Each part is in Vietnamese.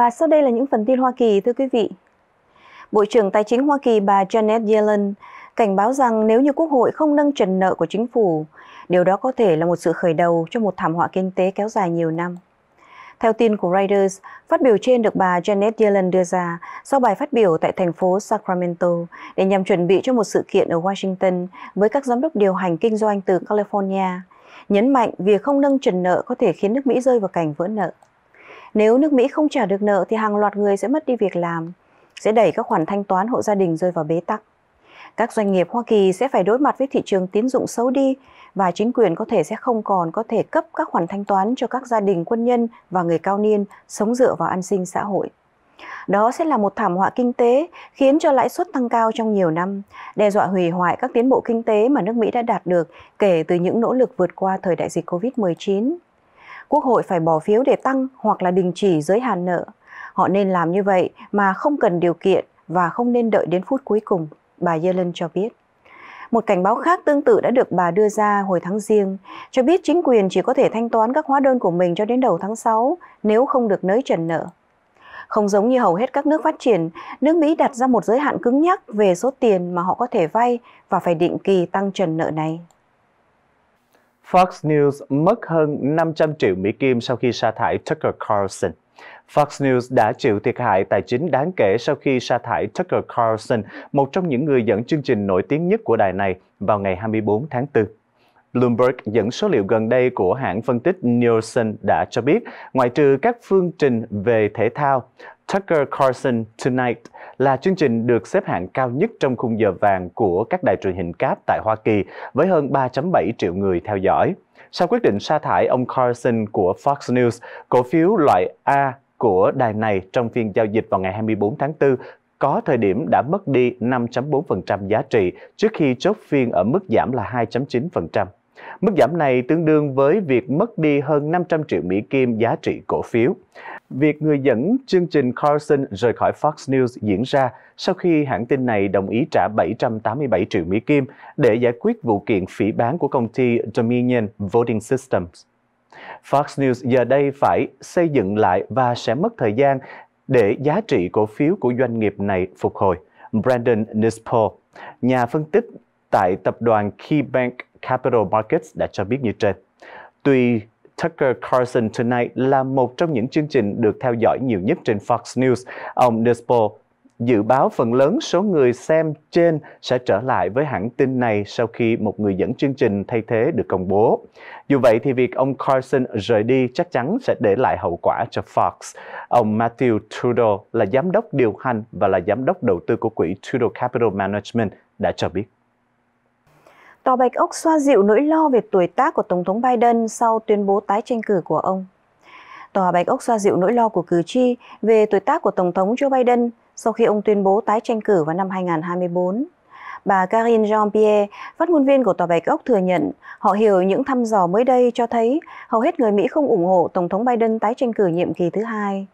Và sau đây là những phần tin Hoa Kỳ thưa quý vị. Bộ trưởng Tài chính Hoa Kỳ bà Janet Yellen cảnh báo rằng nếu như Quốc hội không nâng trần nợ của chính phủ, điều đó có thể là một sự khởi đầu cho một thảm họa kinh tế kéo dài nhiều năm. Theo tin của Reuters, phát biểu trên được bà Janet Yellen đưa ra sau bài phát biểu tại thành phố Sacramento để nhằm chuẩn bị cho một sự kiện ở Washington với các giám đốc điều hành kinh doanh từ California, nhấn mạnh việc không nâng trần nợ có thể khiến nước Mỹ rơi vào cảnh vỡ nợ. Nếu nước Mỹ không trả được nợ thì hàng loạt người sẽ mất đi việc làm, sẽ đẩy các khoản thanh toán hộ gia đình rơi vào bế tắc. Các doanh nghiệp Hoa Kỳ sẽ phải đối mặt với thị trường tín dụng xấu đi và chính quyền có thể sẽ không còn có thể cấp các khoản thanh toán cho các gia đình quân nhân và người cao niên sống dựa vào an sinh xã hội. Đó sẽ là một thảm họa kinh tế khiến cho lãi suất tăng cao trong nhiều năm, đe dọa hủy hoại các tiến bộ kinh tế mà nước Mỹ đã đạt được kể từ những nỗ lực vượt qua thời đại dịch COVID-19. Quốc hội phải bỏ phiếu để tăng hoặc là đình chỉ giới hạn nợ. Họ nên làm như vậy mà không cần điều kiện và không nên đợi đến phút cuối cùng, bà Yellen cho biết. Một cảnh báo khác tương tự đã được bà đưa ra hồi tháng riêng, cho biết chính quyền chỉ có thể thanh toán các hóa đơn của mình cho đến đầu tháng 6 nếu không được nới trần nợ. Không giống như hầu hết các nước phát triển, nước Mỹ đặt ra một giới hạn cứng nhắc về số tiền mà họ có thể vay và phải định kỳ tăng trần nợ này. Fox News mất hơn 500 triệu Mỹ Kim sau khi sa thải Tucker Carlson. Fox News đã chịu thiệt hại tài chính đáng kể sau khi sa thải Tucker Carlson, một trong những người dẫn chương trình nổi tiếng nhất của đài này, vào ngày 24 tháng 4. Bloomberg dẫn số liệu gần đây của hãng phân tích Nielsen đã cho biết, ngoại trừ các phương trình về thể thao, Tucker Carlson Tonight là chương trình được xếp hạng cao nhất trong khung giờ vàng của các đài truyền hình cáp tại Hoa Kỳ với hơn 3.7 triệu người theo dõi. Sau quyết định sa thải ông Carlson của Fox News, cổ phiếu loại A của đài này trong phiên giao dịch vào ngày 24 tháng 4 có thời điểm đã mất đi 5.4% giá trị trước khi chốt phiên ở mức giảm là 2.9%. Mức giảm này tương đương với việc mất đi hơn 500 triệu Mỹ Kim giá trị cổ phiếu. Việc người dẫn chương trình Carlson rời khỏi Fox News diễn ra sau khi hãng tin này đồng ý trả 787 triệu Mỹ Kim để giải quyết vụ kiện phỉ bán của công ty Dominion Voting Systems. Fox News giờ đây phải xây dựng lại và sẽ mất thời gian để giá trị cổ phiếu của doanh nghiệp này phục hồi. Brandon Nispo, nhà phân tích tại tập đoàn KeyBank Capital Markets đã cho biết như trên. Tuy Tucker Carlson Tonight là một trong những chương trình được theo dõi nhiều nhất trên Fox News, ông Despo dự báo phần lớn số người xem trên sẽ trở lại với hãng tin này sau khi một người dẫn chương trình thay thế được công bố. Dù vậy thì việc ông Carson rời đi chắc chắn sẽ để lại hậu quả cho Fox. Ông Matthew Trudeau là giám đốc điều hành và là giám đốc đầu tư của quỹ Trudeau Capital Management đã cho biết. Tòa Bạch Ốc xoa dịu nỗi lo về tuổi tác của Tổng thống Biden sau tuyên bố tái tranh cử của ông. Tòa Bạch Ốc xoa dịu nỗi lo của cử tri về tuổi tác của Tổng thống Joe Biden sau khi ông tuyên bố tái tranh cử vào năm 2024. Bà Karine Jean-Pierre, phát ngôn viên của Tòa Bạch Ốc thừa nhận họ hiểu những thăm dò mới đây cho thấy hầu hết người Mỹ không ủng hộ Tổng thống Biden tái tranh cử nhiệm kỳ thứ hai.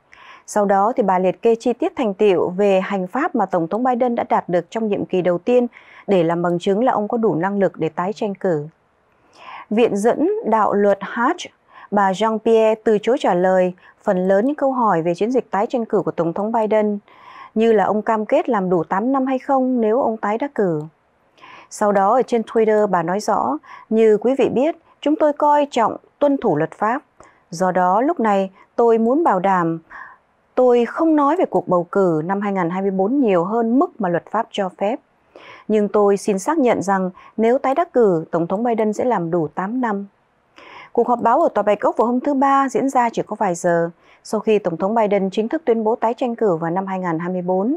Sau đó thì bà liệt kê chi tiết thành tiệu về hành pháp mà Tổng thống Biden đã đạt được trong nhiệm kỳ đầu tiên để làm bằng chứng là ông có đủ năng lực để tái tranh cử. Viện dẫn đạo luật Hatch, bà Jean-Pierre từ chối trả lời phần lớn những câu hỏi về chiến dịch tái tranh cử của Tổng thống Biden, như là ông cam kết làm đủ 8 năm hay không nếu ông tái đắc cử. Sau đó ở trên Twitter bà nói rõ, như quý vị biết, chúng tôi coi trọng tuân thủ luật pháp. Do đó lúc này tôi muốn bảo đảm Tôi không nói về cuộc bầu cử năm 2024 nhiều hơn mức mà luật pháp cho phép. Nhưng tôi xin xác nhận rằng nếu tái đắc cử, Tổng thống Biden sẽ làm đủ 8 năm. Cuộc họp báo ở Tòa Bạch Ốc vào hôm thứ Ba diễn ra chỉ có vài giờ sau khi Tổng thống Biden chính thức tuyên bố tái tranh cử vào năm 2024,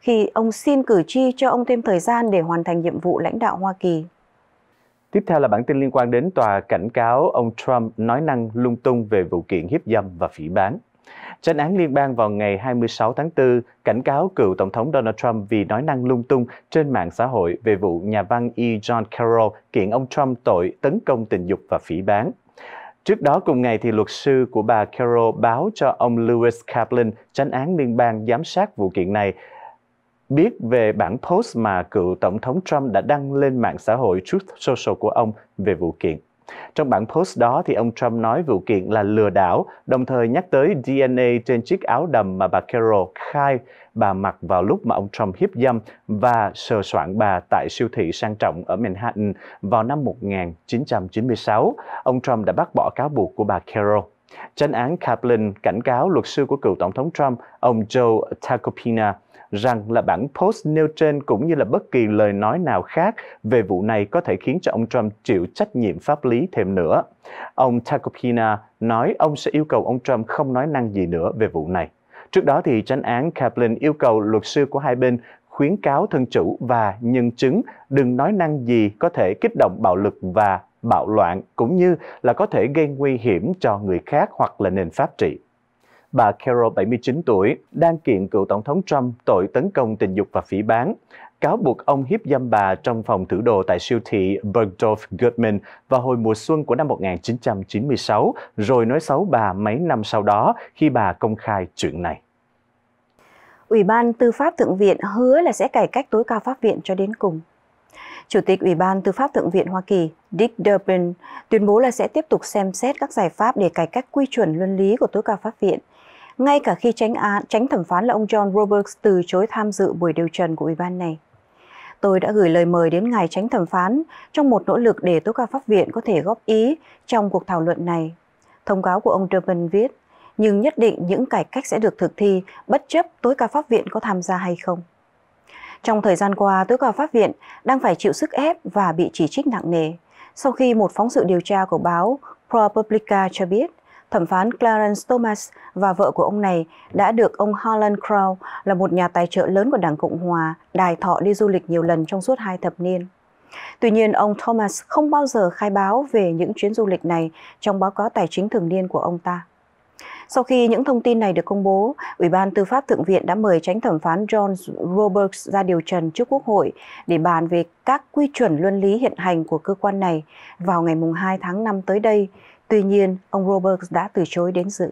khi ông xin cử tri cho ông thêm thời gian để hoàn thành nhiệm vụ lãnh đạo Hoa Kỳ. Tiếp theo là bản tin liên quan đến tòa cảnh cáo ông Trump nói năng lung tung về vụ kiện hiếp dâm và phỉ bán. Tranh án liên bang vào ngày 26 tháng 4 cảnh cáo cựu Tổng thống Donald Trump vì nói năng lung tung trên mạng xã hội về vụ nhà văn E. John Carroll kiện ông Trump tội tấn công tình dục và phỉ bán. Trước đó cùng ngày, thì luật sư của bà Carroll báo cho ông Lewis Kaplan, tránh án liên bang giám sát vụ kiện này, biết về bản post mà cựu Tổng thống Trump đã đăng lên mạng xã hội Truth Social của ông về vụ kiện. Trong bản post đó, thì ông Trump nói vụ kiện là lừa đảo, đồng thời nhắc tới DNA trên chiếc áo đầm mà bà Carroll khai bà mặc vào lúc mà ông Trump hiếp dâm và sờ soạn bà tại siêu thị sang trọng ở Manhattan vào năm 1996. Ông Trump đã bác bỏ cáo buộc của bà Carroll. Chánh án Kaplan cảnh cáo luật sư của cựu Tổng thống Trump, ông Joe Tacopina, rằng là bản post nêu trên cũng như là bất kỳ lời nói nào khác về vụ này có thể khiến cho ông Trump chịu trách nhiệm pháp lý thêm nữa. Ông Takopina nói ông sẽ yêu cầu ông Trump không nói năng gì nữa về vụ này. Trước đó thì tranh án Kaplan yêu cầu luật sư của hai bên khuyến cáo thân chủ và nhân chứng đừng nói năng gì có thể kích động bạo lực và bạo loạn cũng như là có thể gây nguy hiểm cho người khác hoặc là nền pháp trị bà Carol, 79 tuổi, đang kiện cựu Tổng thống Trump tội tấn công tình dục và phỉ bán, cáo buộc ông hiếp dâm bà trong phòng thử đồ tại siêu thị Bergdorf Goodman vào hồi mùa xuân của năm 1996, rồi nói xấu bà mấy năm sau đó khi bà công khai chuyện này. Ủy ban Tư pháp Thượng viện hứa là sẽ cải cách tối cao pháp viện cho đến cùng. Chủ tịch Ủy ban Tư pháp Thượng viện Hoa Kỳ Dick Durbin tuyên bố là sẽ tiếp tục xem xét các giải pháp để cải cách quy chuẩn luân lý của tối cao pháp viện – ngay cả khi tránh án, tránh thẩm phán là ông John Roberts từ chối tham dự buổi điều trần của ủy ban này. Tôi đã gửi lời mời đến ngài tránh thẩm phán trong một nỗ lực để tố cao pháp viện có thể góp ý trong cuộc thảo luận này. Thông cáo của ông Durbin viết, nhưng nhất định những cải cách sẽ được thực thi bất chấp tối cao pháp viện có tham gia hay không. Trong thời gian qua, tối cao pháp viện đang phải chịu sức ép và bị chỉ trích nặng nề sau khi một phóng sự điều tra của báo ProPublica cho biết thẩm phán Clarence Thomas và vợ của ông này đã được ông Harlan Crow, là một nhà tài trợ lớn của Đảng Cộng Hòa, đài thọ đi du lịch nhiều lần trong suốt hai thập niên. Tuy nhiên, ông Thomas không bao giờ khai báo về những chuyến du lịch này trong báo cáo tài chính thường niên của ông ta. Sau khi những thông tin này được công bố, Ủy ban Tư pháp Thượng viện đã mời tránh thẩm phán John Roberts ra điều trần trước Quốc hội để bàn về các quy chuẩn luân lý hiện hành của cơ quan này vào ngày 2 tháng 5 tới đây, Tuy nhiên, ông Roberts đã từ chối đến dự.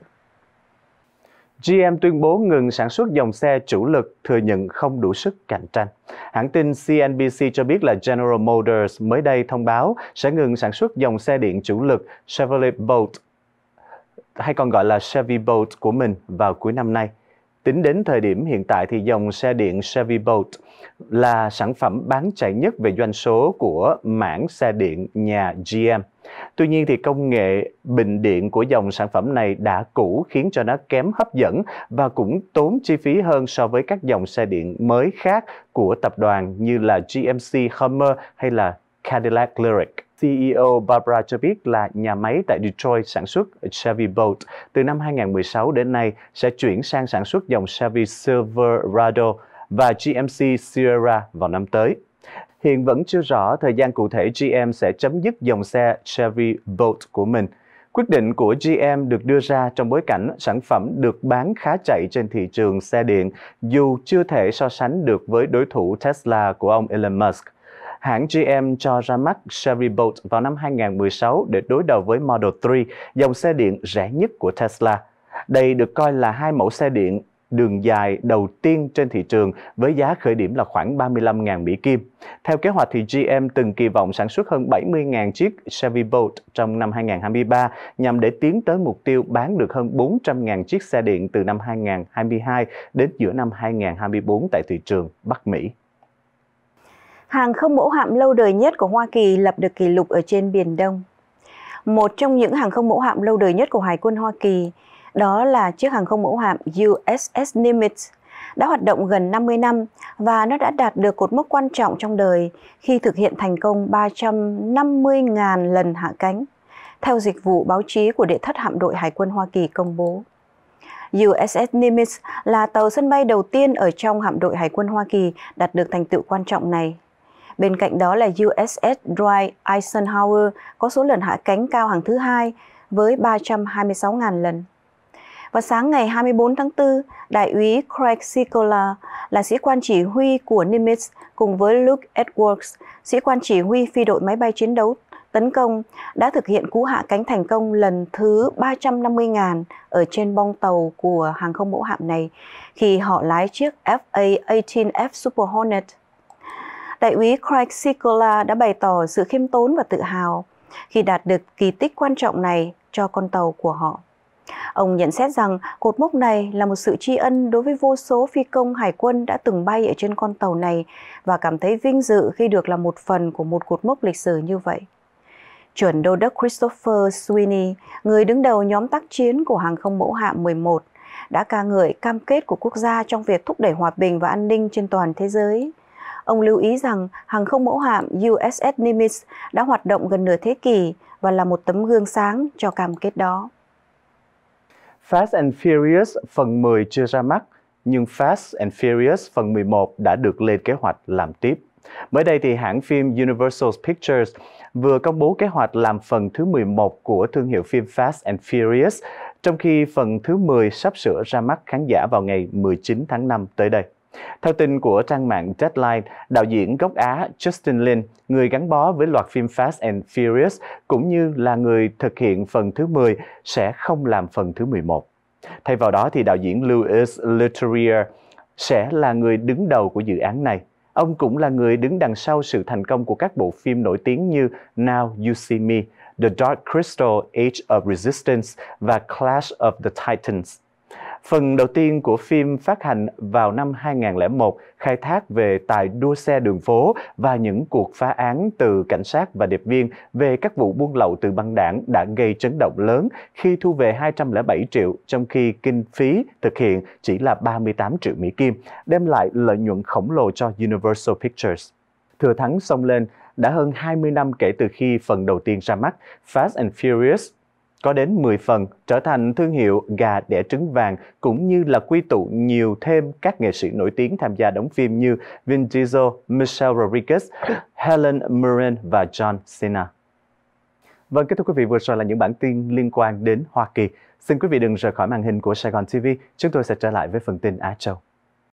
GM tuyên bố ngừng sản xuất dòng xe chủ lực thừa nhận không đủ sức cạnh tranh. Hãng tin CNBC cho biết là General Motors mới đây thông báo sẽ ngừng sản xuất dòng xe điện chủ lực Chevrolet Bolt hay còn gọi là Chevy Bolt của mình vào cuối năm nay. Tính đến thời điểm hiện tại thì dòng xe điện Chevy Bolt là sản phẩm bán chạy nhất về doanh số của mảng xe điện nhà GM. Tuy nhiên thì công nghệ bình điện của dòng sản phẩm này đã cũ khiến cho nó kém hấp dẫn và cũng tốn chi phí hơn so với các dòng xe điện mới khác của tập đoàn như là GMC Hummer hay là Cadillac Lyric. CEO Barbara cho biết là nhà máy tại Detroit sản xuất Chevy Bolt từ năm 2016 đến nay sẽ chuyển sang sản xuất dòng Chevy Silverado và GMC Sierra vào năm tới hiện vẫn chưa rõ thời gian cụ thể GM sẽ chấm dứt dòng xe Chevy Bolt của mình. Quyết định của GM được đưa ra trong bối cảnh sản phẩm được bán khá chạy trên thị trường xe điện dù chưa thể so sánh được với đối thủ Tesla của ông Elon Musk. Hãng GM cho ra mắt Chevy Bolt vào năm 2016 để đối đầu với Model 3, dòng xe điện rẻ nhất của Tesla. Đây được coi là hai mẫu xe điện đường dài đầu tiên trên thị trường với giá khởi điểm là khoảng 35.000 Mỹ Kim. Theo kế hoạch thì GM từng kỳ vọng sản xuất hơn 70.000 chiếc Chevy Bolt trong năm 2023 nhằm để tiến tới mục tiêu bán được hơn 400.000 chiếc xe điện từ năm 2022 đến giữa năm 2024 tại thị trường Bắc Mỹ. Hàng không mẫu hạm lâu đời nhất của Hoa Kỳ lập được kỷ lục ở trên Biển Đông. Một trong những hàng không mẫu hạm lâu đời nhất của Hải quân Hoa Kỳ, đó là chiếc hàng không mẫu hạm USS Nimitz đã hoạt động gần 50 năm và nó đã đạt được cột mốc quan trọng trong đời khi thực hiện thành công 350.000 lần hạ cánh, theo dịch vụ báo chí của địa thất hạm đội Hải quân Hoa Kỳ công bố. USS Nimitz là tàu sân bay đầu tiên ở trong hạm đội Hải quân Hoa Kỳ đạt được thành tựu quan trọng này. Bên cạnh đó là USS Dwight Eisenhower có số lần hạ cánh cao hàng thứ hai với 326.000 lần. Vào sáng ngày 24 tháng 4, Đại úy Craig Sikola, là sĩ quan chỉ huy của Nimitz cùng với Luke Edwards, sĩ quan chỉ huy phi đội máy bay chiến đấu tấn công, đã thực hiện cú hạ cánh thành công lần thứ 350.000 ở trên bong tàu của hàng không mẫu hạm này khi họ lái chiếc FA-18F Super Hornet. Đại úy Craig Sikola đã bày tỏ sự khiêm tốn và tự hào khi đạt được kỳ tích quan trọng này cho con tàu của họ. Ông nhận xét rằng cột mốc này là một sự tri ân đối với vô số phi công hải quân đã từng bay ở trên con tàu này và cảm thấy vinh dự khi được là một phần của một cột mốc lịch sử như vậy. Chuẩn đô đốc Christopher Sweeney, người đứng đầu nhóm tác chiến của hàng không mẫu hạm 11, đã ca ngợi cam kết của quốc gia trong việc thúc đẩy hòa bình và an ninh trên toàn thế giới. Ông lưu ý rằng hàng không mẫu hạm USS Nimitz đã hoạt động gần nửa thế kỷ và là một tấm gương sáng cho cam kết đó. Fast and Furious phần 10 chưa ra mắt, nhưng Fast and Furious phần 11 đã được lên kế hoạch làm tiếp. Mới đây thì hãng phim Universal Pictures vừa công bố kế hoạch làm phần thứ 11 của thương hiệu phim Fast and Furious, trong khi phần thứ 10 sắp sửa ra mắt khán giả vào ngày 19 tháng 5 tới đây. Theo tin của trang mạng Deadline, đạo diễn gốc Á Justin Lin, người gắn bó với loạt phim Fast and Furious cũng như là người thực hiện phần thứ 10 sẽ không làm phần thứ 11. Thay vào đó thì đạo diễn Louis Leterrier sẽ là người đứng đầu của dự án này. Ông cũng là người đứng đằng sau sự thành công của các bộ phim nổi tiếng như Now You See Me, The Dark Crystal Age of Resistance và Clash of the Titans. Phần đầu tiên của phim phát hành vào năm 2001 khai thác về tài đua xe đường phố và những cuộc phá án từ cảnh sát và điệp viên về các vụ buôn lậu từ băng đảng đã gây chấn động lớn khi thu về 207 triệu trong khi kinh phí thực hiện chỉ là 38 triệu Mỹ Kim, đem lại lợi nhuận khổng lồ cho Universal Pictures. Thừa thắng xông lên, đã hơn 20 năm kể từ khi phần đầu tiên ra mắt, Fast and Furious có đến 10 phần trở thành thương hiệu gà đẻ trứng vàng cũng như là quy tụ nhiều thêm các nghệ sĩ nổi tiếng tham gia đóng phim như Vin Diesel, Michelle Rodriguez, Helen Mirren và John Cena. Vâng, kết thúc quý vị, vừa rồi là những bản tin liên quan đến Hoa Kỳ. Xin quý vị đừng rời khỏi màn hình của Sài Gòn TV. Chúng tôi sẽ trở lại với phần tin Á Châu.